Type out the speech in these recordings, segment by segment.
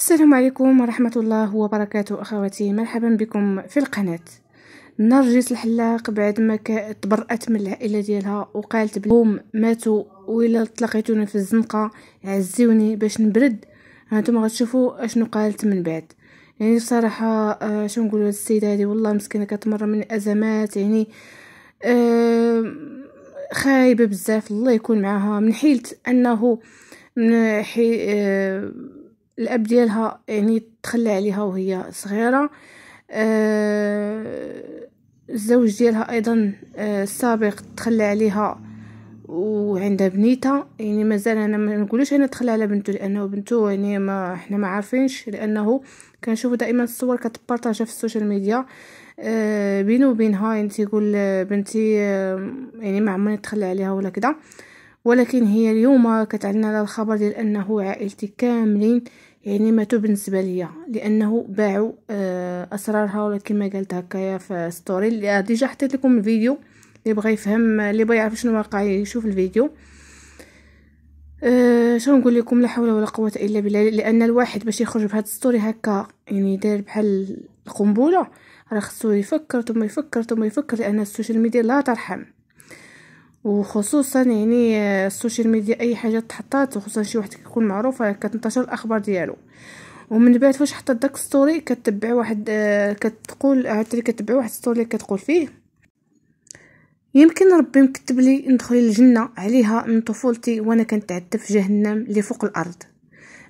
السلام عليكم ورحمة الله وبركاته أخواتي مرحبا بكم في القناة نرجس الحلاق بعد ما تبرأت من العائلة ديالها وقالت بلهم ماتوا وإلا تلقيتوني في الزنقة عزيوني باش نبرد هانتوما غتشوفوا اشنو قالت من بعد يعني بصراحة آه شنو نقولوا السيدة هذه والله مسكينة كتمر من أزمات يعني آه، خايبة بزاف الله يكون معاها من حيلة أنه من حي آه الاب ديالها يعني تخلى عليها وهي صغيره آه، الزوج ديالها ايضا آه، السابق تخلى عليها وعندها بنيتها يعني مازال انا ما نقولوش انا تخلى على بنته لانه بنته يعني ما احنا ما عارفينش لانه كنشوفوا دائما الصور كتبارطاجا في السوشيال ميديا آه، بينه وبينها يعني تيقول بنتي يعني ما عمرني تخلى عليها ولا كده ولكن هي اليوم كتعلن على الخبر ديال انه عائلتي كاملين يعني ماتوا بالنسبه ليا لانه باعوا آه، اسرارها ولا كما قالت هكايا في ستوري اللي ديجا حطيت لكم الفيديو اللي بغى يفهم اللي بغى يعرف شنو واقع يشوف الفيديو أه شنو نقول لكم لا حول ولا قوه الا بالله لان الواحد باش يخرج بهاد الستوري هكا يعني داير بحال القنبله راه خصو يفكر ثم يفكر ثم يفكر لان السوشيال ميديا لا ترحم وخصوصا يعني آه، السوشيال ميديا اي حاجه تحطات وخصوصا شي واحد كيكون معروف كتنتشر الاخبار ديالو ومن بعد فاش حطت داك ستوري كتبع واحد آه، كتقول عاد كتبع واحد ستوري كتقول فيه يمكن ربي مكتب لي ندخل الجنه عليها من طفولتي وانا كنتعذب في جهنم اللي فوق الارض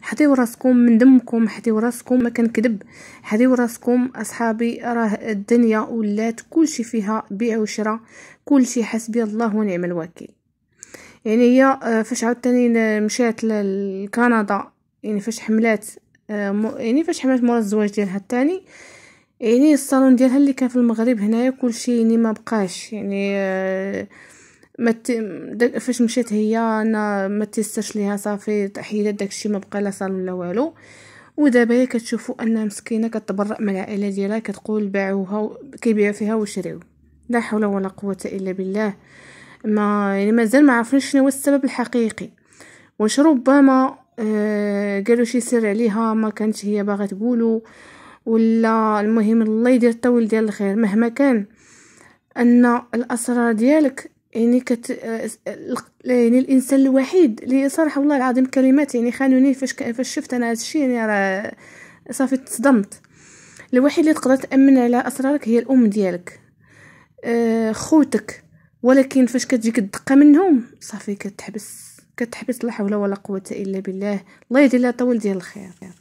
حطيو راسكم من دمكم حطيو راسكم ما كنكذب حطيو راسكم اصحابي راه الدنيا ولات كلشي فيها بيع وشراء كلشي حسبي الله ونعم الوكيل يعني هي آه، فاش عاوتاني مشات لكندا يعني فاش حملات آه، يعني فاش حملات مورا الزواج ديالها الثاني يعني الصالون ديالها اللي كان في المغرب هنايا كلشي يعني ما بقاش يعني آه ما فاش مشات هي انا ما تيسترش ليها صافي تحيدات داكشي ما بقى لا صال ولا والو ودابا هي كتشوفوا انها مسكينه كتبرأ من العائله ديالها كتقول باعوها كيبيعوا فيها وشريو لا حول ولا قوه الا بالله ما يعني مازال ما عرفناش شنو هو السبب الحقيقي واش ربما آه قالوا شي سر عليها ما كانتش هي باغا تقولو ولا المهم الله يدير الطول ديال الخير مهما كان ان الاسرار ديالك يعني كت يعني الانسان الوحيد اللي صراحه والله العظيم كلمات يعني خانوني فاش فاش شفت انا هادشي يعني راه صافي تصدمت الوحيد اللي تقدر تامن على اسرارك هي الام ديالك أه خوتك ولكن فاش كتجيك الدقه منهم صافي كتحبس كتحبس لا حول ولا قوه الا بالله الله يدي لها طول ديال الخير